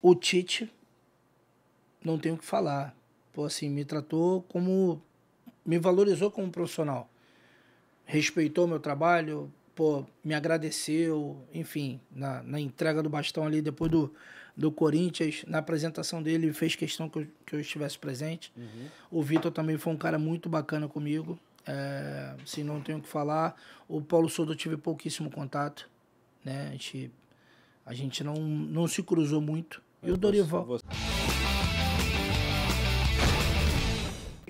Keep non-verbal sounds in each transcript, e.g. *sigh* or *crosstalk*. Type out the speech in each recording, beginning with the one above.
O Tite, não tenho o que falar. Pô, assim, me tratou como. me valorizou como profissional. Respeitou meu trabalho, pô, me agradeceu, enfim, na, na entrega do bastão ali depois do, do Corinthians, na apresentação dele, fez questão que eu, que eu estivesse presente. Uhum. O Vitor também foi um cara muito bacana comigo, é, assim, não tenho o que falar. O Paulo Souza eu tive pouquíssimo contato, né? A gente, a gente não, não se cruzou muito, e o Dorival. Você, você...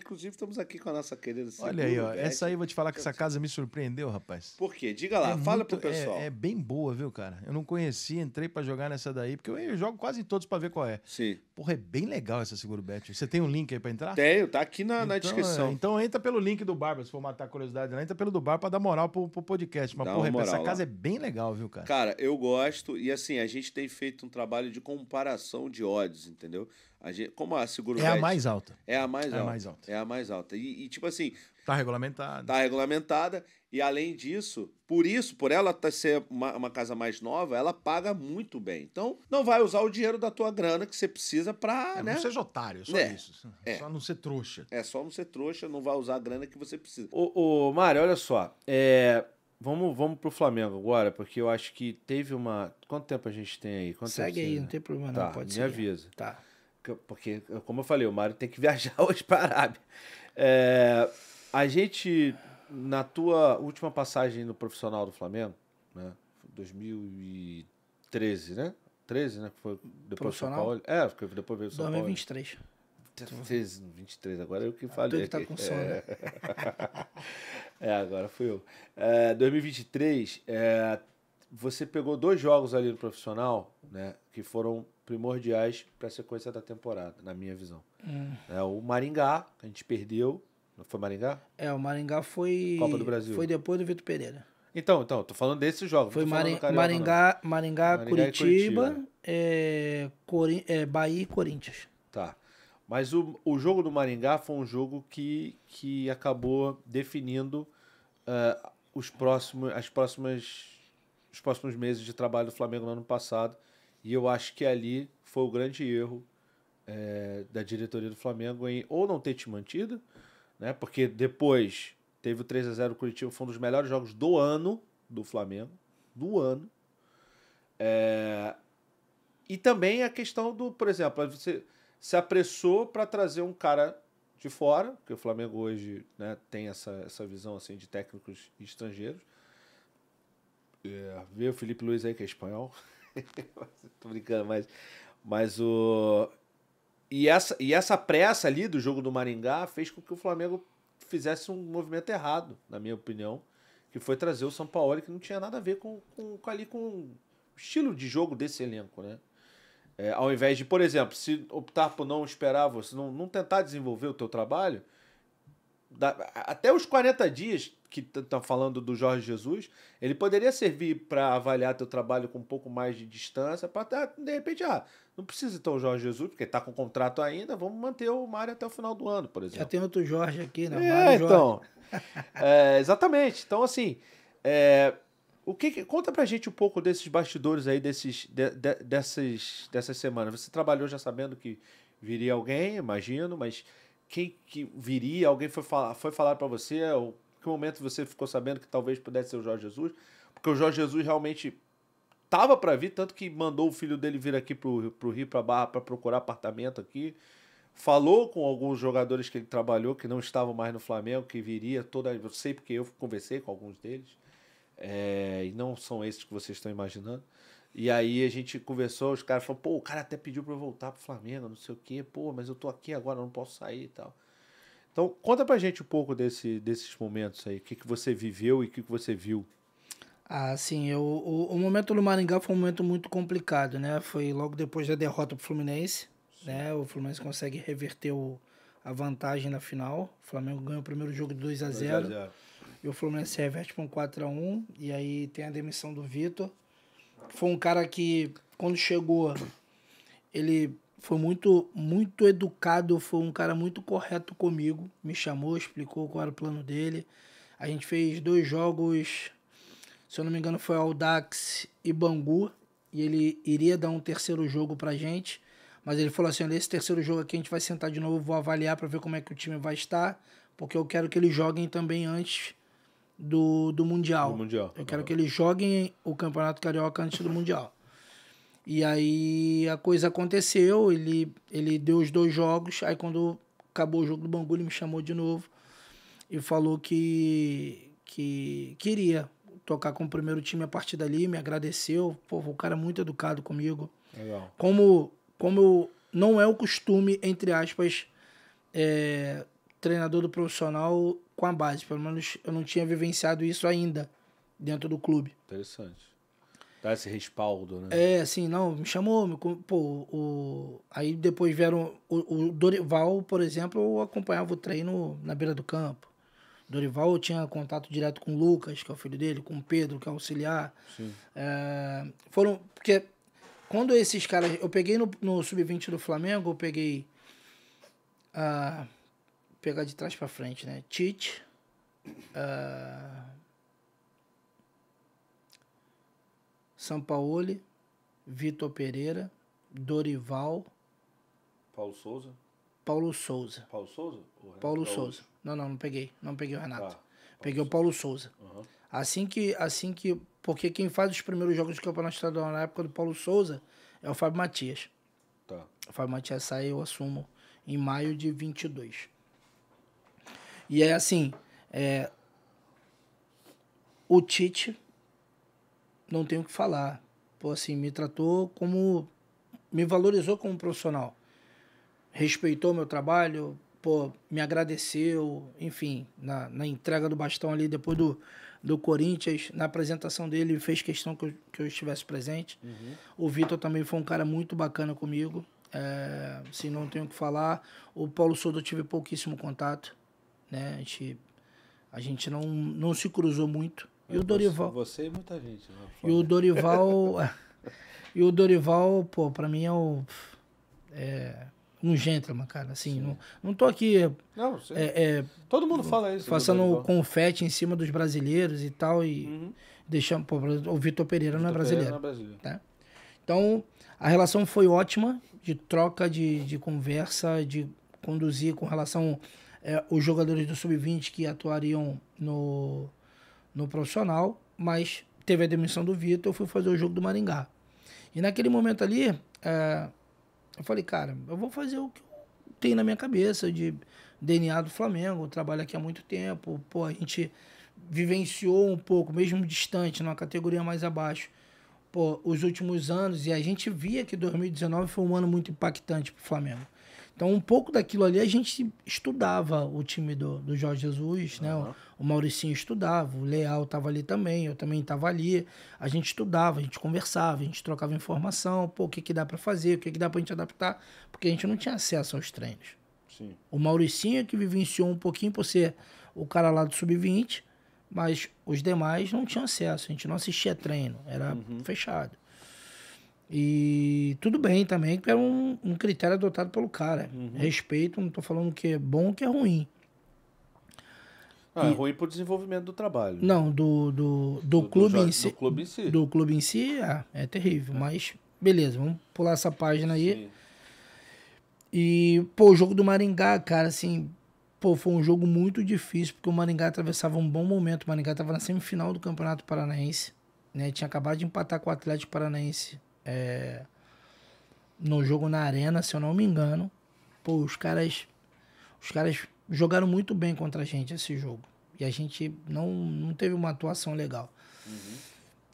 Inclusive, estamos aqui com a nossa querida Seguro Olha aí, ó. Essa aí eu vou te falar que essa casa me surpreendeu, rapaz. Por quê? Diga lá, é fala muito, pro pessoal. É, é, bem boa, viu, cara? Eu não conheci entrei para jogar nessa daí, porque eu, eu jogo quase todos para ver qual é. Sim. Porra, é bem legal essa Seguro Bet. Você tem um link aí para entrar? Tenho, tá aqui na, então, na é, descrição. É, então entra pelo link do Barba, se for matar a curiosidade lá, né? entra pelo do Barba para dar moral pro, pro podcast. Mas, Dá porra, essa casa lá. é bem legal, viu, cara? Cara, eu gosto, e assim, a gente tem feito um trabalho de comparação de odds, entendeu? A gente, como a seguro é a mais alta. É a mais, é alta, a mais alta. É a mais alta. E, e tipo assim. Está regulamentada. Está regulamentada. E além disso, por isso, por ela tá ser uma, uma, casa mais nova, ela paga muito bem. Então, não vai usar o dinheiro da tua grana que você precisa para. É, né? Não seja otário, é só é. isso. É. Só não ser trouxa. É, só não ser trouxa, não vai usar a grana que você precisa. Ô, ô Mário, olha só. É, Vamos, vamos pro Flamengo agora, porque eu acho que teve uma. Quanto tempo a gente tem aí? Quanto Segue aí, tem? não tem problema, tá, não. Pode me seguir. avisa. Tá porque, como eu falei, o Mário tem que *laughs* viajar hoje para a Arábia. É, a gente, na tua última passagem no profissional do Flamengo, né? 2013, né? 13, né? Foi depois do São Paulo. É, porque depois veio o São 2023. Paulo. 2023. 23, agora é o que falei. Tu que tá com sono. É, *laughs* é agora fui eu. É, 2023, é, você pegou dois jogos ali no profissional, né, que foram primordiais para a sequência da temporada, na minha visão. Hum. É, o Maringá, a gente perdeu. Não foi Maringá? É, o Maringá foi. Copa do Brasil. Foi depois do Vitor Pereira. Então, então, tô falando desse jogo. Foi Carioca, Maringá, Maringá, Maringá, Curitiba, Curitiba. É... Cori... É, Bahia e Corinthians. Tá. Mas o, o jogo do Maringá foi um jogo que, que acabou definindo uh, os próximos, as próximas os próximos meses de trabalho do Flamengo no ano passado. E eu acho que ali foi o grande erro é, da diretoria do Flamengo em ou não ter te mantido, né? Porque depois teve o 3 a 0 Curitiba, foi um dos melhores jogos do ano do Flamengo, do ano. É, e também a questão do, por exemplo, você se apressou para trazer um cara de fora, porque o Flamengo hoje né, tem essa, essa visão assim de técnicos estrangeiros. É, vê o Felipe Luiz aí, que é espanhol. *laughs* Tô brincando, mas, mas o. E essa, e essa pressa ali do jogo do Maringá fez com que o Flamengo fizesse um movimento errado, na minha opinião, que foi trazer o São Paulo, que não tinha nada a ver com, com, com ali com o estilo de jogo desse elenco, né? É, ao invés de, por exemplo, se optar por não esperar, você não, não tentar desenvolver o teu trabalho, da, até os 40 dias que estão falando do Jorge Jesus, ele poderia servir para avaliar teu trabalho com um pouco mais de distância, para tá, de repente, ah, não precisa então o Jorge Jesus, porque está com contrato ainda, vamos manter o Mário até o final do ano, por exemplo. Já tem outro Jorge aqui, né? É, Mário então. *laughs* é, exatamente. Então, assim, é, o que, que, conta para gente um pouco desses bastidores aí, desses, de, de, dessas, dessas semanas. Você trabalhou já sabendo que viria alguém, imagino, mas quem que viria? Alguém foi falar, foi falar para você? É, Ou que momento você ficou sabendo que talvez pudesse ser o Jorge Jesus? Porque o Jorge Jesus realmente tava para vir, tanto que mandou o filho dele vir aqui pro, pro Rio, pra Barra, para procurar apartamento aqui. Falou com alguns jogadores que ele trabalhou, que não estavam mais no Flamengo, que viria toda. Eu sei porque eu conversei com alguns deles. É, e não são esses que vocês estão imaginando. E aí a gente conversou, os caras falaram, pô, o cara até pediu pra eu voltar pro Flamengo, não sei o quê, pô, mas eu tô aqui agora, não posso sair e tal. Então, conta pra gente um pouco desse, desses momentos aí, o que, que você viveu e o que, que você viu. Ah, sim, eu, o, o momento do Maringá foi um momento muito complicado, né? Foi logo depois da derrota pro Fluminense, né? O Fluminense consegue reverter o, a vantagem na final. O Flamengo ganha o primeiro jogo de 2 a 0 E o Fluminense reverte para um 4 a 1 E aí tem a demissão do Vitor. Foi um cara que, quando chegou, ele foi muito, muito educado, foi um cara muito correto comigo. Me chamou, explicou qual era o plano dele. A gente fez dois jogos, se eu não me engano, foi Audax e Bangu. E ele iria dar um terceiro jogo pra gente. Mas ele falou assim: nesse terceiro jogo aqui a gente vai sentar de novo, vou avaliar para ver como é que o time vai estar, porque eu quero que eles joguem também antes do, do Mundial. Do mundial. Eu quero que eles joguem o Campeonato Carioca antes do Mundial. E aí a coisa aconteceu, ele, ele deu os dois jogos, aí quando acabou o jogo do Bangu, ele me chamou de novo e falou que, que queria tocar com o primeiro time a partir dali, me agradeceu. Pô, o cara é muito educado comigo. Legal. Como, como não é o costume, entre aspas, é, treinador do profissional com a base. Pelo menos eu não tinha vivenciado isso ainda dentro do clube. Interessante. Dá esse respaldo, né? É, assim, não, me chamou, me, pô, o, aí depois vieram o, o Dorival, por exemplo, eu acompanhava o treino na beira do campo. Dorival eu tinha contato direto com o Lucas, que é o filho dele, com o Pedro, que é auxiliar. Sim. É, foram, porque quando esses caras, eu peguei no, no sub-20 do Flamengo, eu peguei ah, pegar de trás para frente, né? Tite. Uh, Sampaoli, Vitor Pereira, Dorival. Paulo Souza? Paulo Souza. Paulo Souza? Paulo Souza. Não, não, não peguei. Não peguei o Renato. Ah, peguei Souza. o Paulo Souza. Uhum. Assim que. Assim que. Porque quem faz os primeiros jogos de campeonato estadual na época do Paulo Souza é o Fábio Matias. Tá. O Fábio Matias sai eu assumo, em maio de 22. E é assim, é, o Tite, não tenho o que falar. Pô, assim, me tratou como. me valorizou como profissional. Respeitou meu trabalho, pô, me agradeceu, enfim, na, na entrega do bastão ali depois do, do Corinthians, na apresentação dele, fez questão que eu, que eu estivesse presente. Uhum. O Vitor também foi um cara muito bacana comigo. É, se assim, não tenho o que falar. O Paulo Souza eu tive pouquíssimo contato né? A gente, a gente não, não se cruzou muito. E Eu, é, o Dorival. Você e muita gente. Né? E o Dorival. *laughs* e o Dorival, pô, pra mim é o. É, um gentleman, cara. Assim, não, não tô aqui. Não, é, é, Todo mundo fala isso. Passando confete em cima dos brasileiros e tal. E uhum. deixando. Pô, o Vitor Pereira não é brasileiro. Não é brasileiro. Tá? Então, a relação foi ótima de troca, de, de conversa, de conduzir com relação é, os jogadores do Sub-20 que atuariam no, no profissional, mas teve a demissão do Vitor, eu fui fazer o jogo do Maringá. E naquele momento ali, é, eu falei, cara, eu vou fazer o que tem na minha cabeça de DNA do Flamengo, trabalho aqui há muito tempo, pô, a gente vivenciou um pouco, mesmo distante, numa categoria mais abaixo, pô, os últimos anos, e a gente via que 2019 foi um ano muito impactante para o Flamengo. Então, um pouco daquilo ali a gente estudava o time do, do Jorge Jesus, né? O, o Mauricinho estudava, o Leal estava ali também, eu também estava ali. A gente estudava, a gente conversava, a gente trocava informação, pô, o que, que dá para fazer, o que, que dá para a gente adaptar, porque a gente não tinha acesso aos treinos. Sim. O Mauricinho é que vivenciou um pouquinho por ser o cara lá do Sub-20, mas os demais não tinham acesso, a gente não assistia treino, era uhum. fechado. E tudo bem também, que é um, um critério adotado pelo cara. Uhum. Respeito, não estou falando que é bom ou que é ruim. Ah, é e... é ruim pro desenvolvimento do trabalho. Não, do, do, do, do clube do, em si. Do clube em si. Do clube em si, é, é terrível. É. Mas, beleza, vamos pular essa página aí. Sim. E, pô, o jogo do Maringá, cara, assim, pô, foi um jogo muito difícil, porque o Maringá atravessava um bom momento. O Maringá estava na semifinal do Campeonato Paranaense, né? Tinha acabado de empatar com o Atlético Paranaense é, no jogo na arena, se eu não me engano. Pô, os caras, os caras jogaram muito bem contra a gente esse jogo. E a gente não, não teve uma atuação legal. Uhum.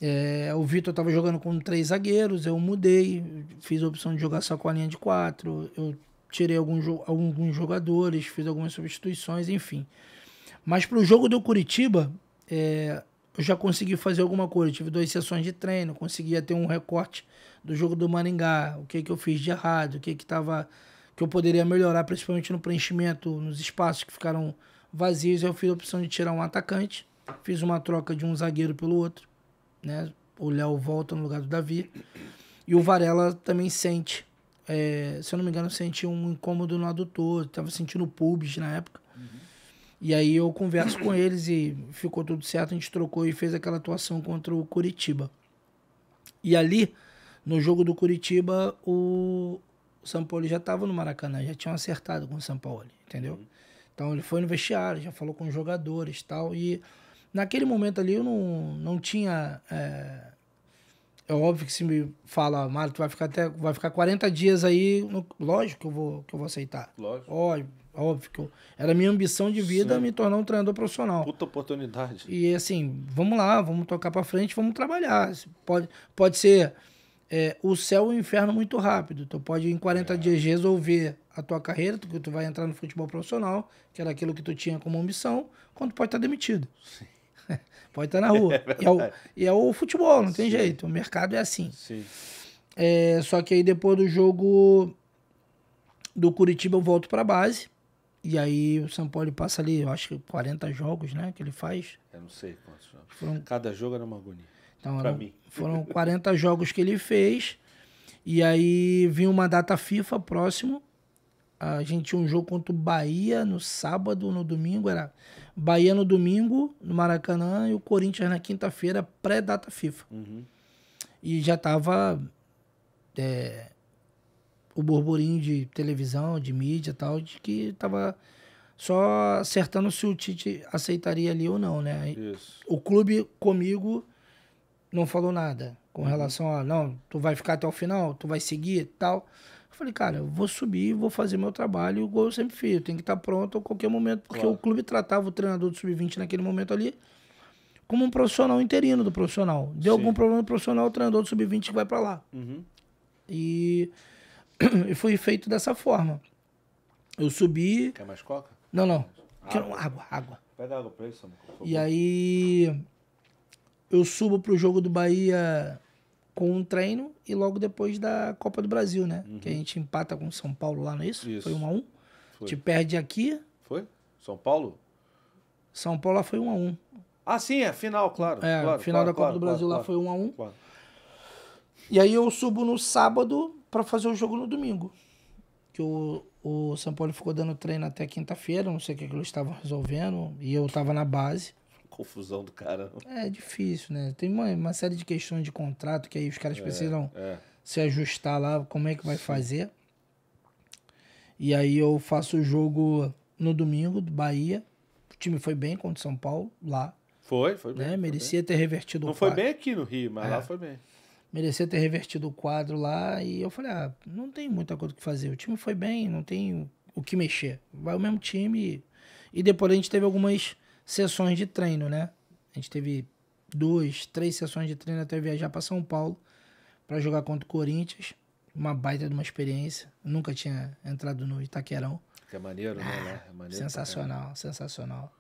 É, o Vitor estava jogando com três zagueiros, eu mudei, fiz a opção de jogar só com a linha de quatro, eu tirei alguns, alguns jogadores, fiz algumas substituições, enfim. Mas para o jogo do Curitiba, é, eu já consegui fazer alguma coisa. Eu tive duas sessões de treino, conseguia ter um recorte do jogo do Maringá, o que que eu fiz de errado, o que que tava que eu poderia melhorar, principalmente no preenchimento, nos espaços que ficaram vazios. Eu fiz a opção de tirar um atacante, fiz uma troca de um zagueiro pelo outro, né? O Léo volta no lugar do Davi. E o Varela também sente, é, se eu não me engano, sentiu um incômodo no adutor, estava sentindo pubs na época. E aí eu converso com eles e ficou tudo certo, a gente trocou e fez aquela atuação contra o Curitiba. E ali, no jogo do Curitiba, o São Paulo já estava no Maracanã, já tinham acertado com o São Paulo, entendeu? Uhum. Então ele foi no vestiário, já falou com os jogadores e tal, e naquele momento ali eu não, não tinha... É... é óbvio que se me fala, Mário, tu vai ficar, até, vai ficar 40 dias aí, no... lógico que eu vou, que eu vou aceitar. Lógico. Óbvio Óbvio que era minha ambição de vida Sim. me tornar um treinador profissional. Puta oportunidade. E assim, vamos lá, vamos tocar para frente, vamos trabalhar. Pode, pode ser é, o céu e o inferno muito rápido. Tu pode em 40 é. dias resolver a tua carreira, tu, tu vai entrar no futebol profissional, que era aquilo que tu tinha como ambição, quando pode estar tá demitido. Sim. *laughs* pode estar tá na rua. *laughs* É e, é o, e é o futebol, não tem jeito. O mercado é assim. Sim. É, só que aí depois do jogo do Curitiba eu volto para base. E aí o São Paulo passa ali, eu acho que 40 jogos, né? Que ele faz. Eu não sei quantos jogos. Foram... Cada jogo era uma agonia. Então, pra mim. Foram 40 *laughs* jogos que ele fez. E aí vinha uma data FIFA próximo. A gente tinha um jogo contra o Bahia no sábado, no domingo. Era Bahia no domingo, no Maracanã, e o Corinthians na quinta-feira, pré-data FIFA. Uhum. E já tava. É, o burburinho de televisão, de mídia tal, de que tava só acertando se o Tite aceitaria ali ou não, né? Isso. O clube comigo não falou nada com uhum. relação a, não, tu vai ficar até o final, tu vai seguir tal. Eu falei, cara, eu vou subir, vou fazer meu trabalho, igual eu sempre fiz, eu tenho que estar tá pronto a qualquer momento, porque claro. o clube tratava o treinador do sub-20 naquele momento ali como um profissional interino do profissional. Deu Sim. algum problema no profissional, o treinador do sub-20 vai para lá. Uhum. E *clears throat* e foi feito dessa forma. Eu subi. Quer mais coca? Não, não. Água. Quero água, água. Pega água pra isso, E aí. Eu subo pro jogo do Bahia com um treino e logo depois da Copa do Brasil, né? Uhum. Que a uhum. gente empata com São Paulo lá, não é isso? isso. Foi 1 um a 1 um. Foi. Te perde aqui. Foi? São Paulo? São Paulo lá foi 1 um a 1 um. Ah, sim, é final, claro. É, claro, final claro, da Copa claro, do Brasil lá foi 1 um a 1 um. E aí eu subo no sábado para fazer o jogo no domingo. Que o, o São Paulo ficou dando treino até quinta-feira, não sei o que, que eles estavam resolvendo, e eu estava na base. Confusão do cara. É difícil, né? Tem uma, uma série de questões de contrato que aí os caras é, precisam é. se ajustar lá, como é que vai Sim. fazer. E aí eu faço o jogo no domingo do Bahia. O time foi bem contra o São Paulo lá. Foi, foi né? bem. Né? Foi Merecia bem. ter revertido não o Não foi bem aqui no Rio, mas é. lá foi bem merecia ter revertido o quadro lá. E eu falei, ah, não tem muita coisa que fazer. O time foi bem, não tem o que mexer. Vai o mesmo time. E depois a gente teve algumas sessões de treino, né? A gente teve duas, três sessões de treino até viajar para São Paulo para jogar contra o Corinthians. Uma baita de uma experiência. Nunca tinha entrado no Itaquerão. Que é maneiro, né? Ah, é maneiro sensacional, sensacional.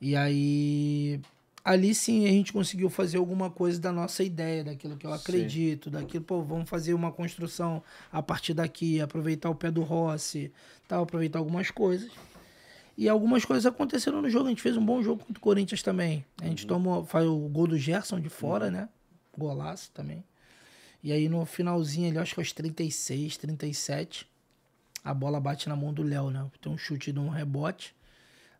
E aí ali sim a gente conseguiu fazer alguma coisa da nossa ideia, daquilo que eu acredito, sim. daquilo, pô, vamos fazer uma construção a partir daqui, aproveitar o pé do Rossi, tal, aproveitar algumas coisas. E algumas coisas aconteceram no jogo. A gente fez um bom jogo contra o Corinthians também. A gente uhum. tomou, faz o gol do Gerson de fora, uhum. né? Golaço também. E aí no finalzinho ali, acho que aos 36, 37, a bola bate na mão do Léo, né? Tem um chute de um rebote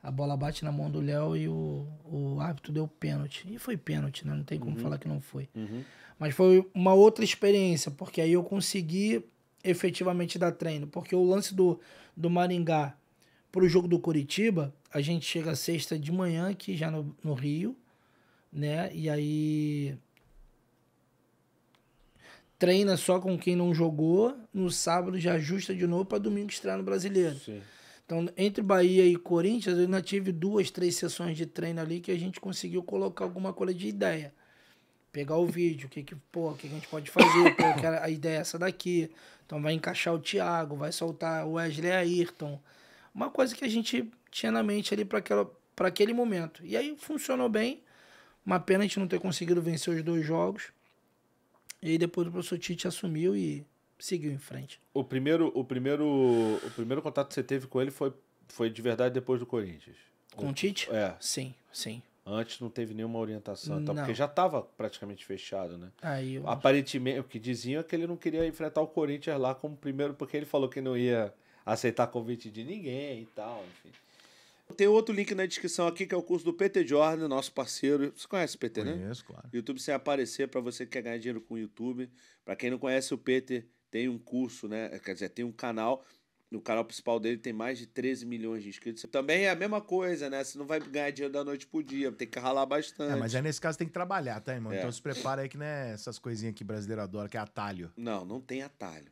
a bola bate na mão do Léo e o, o árbitro deu pênalti. E foi pênalti, né? Não tem como uhum. falar que não foi. Uhum. Mas foi uma outra experiência, porque aí eu consegui efetivamente dar treino. Porque o lance do, do Maringá pro jogo do Curitiba, a gente chega sexta de manhã aqui já no, no Rio, né? E aí treina só com quem não jogou, no sábado já ajusta de novo para domingo estrear no Brasileiro. Sim. Então, entre Bahia e Corinthians, eu ainda tive duas, três sessões de treino ali que a gente conseguiu colocar alguma coisa de ideia. Pegar o vídeo, o que que, pô, que a gente pode fazer, pô, a ideia é essa daqui. Então vai encaixar o Thiago, vai soltar o Wesley Ayrton. Uma coisa que a gente tinha na mente ali para aquele momento. E aí funcionou bem. Uma pena a gente não ter conseguido vencer os dois jogos. E aí depois o professor Tite assumiu e seguiu em frente. O primeiro, o primeiro, o primeiro contato que você teve com ele foi, foi de verdade depois do Corinthians? Com o Tite? É. Sim, sim. Antes não teve nenhuma orientação, então, porque já estava praticamente fechado, né? Aí eu... Aparentemente, o que diziam é que ele não queria enfrentar o Corinthians lá como primeiro, porque ele falou que não ia aceitar convite de ninguém e tal, enfim. Tem outro link na descrição aqui que é o curso do PT Jordan, nosso parceiro. Você conhece o PT, Conheço, né? Conheço, claro. YouTube sem aparecer para você que quer ganhar dinheiro com o YouTube. Para quem não conhece o PT, tem um curso, né? Eh, quer dizer, tem um canal. No canal principal dele tem mais de 13 milhões de inscritos. Também é a mesma coisa, né? Você não vai ganhar dinheiro da noite pro dia, tem que ralar bastante. É, mas aí nesse caso tem que trabalhar, tá, irmão? É. Então se prepara aí que não é essas coisinhas que brasileiro adora, que é atalho. Não, não tem atalho.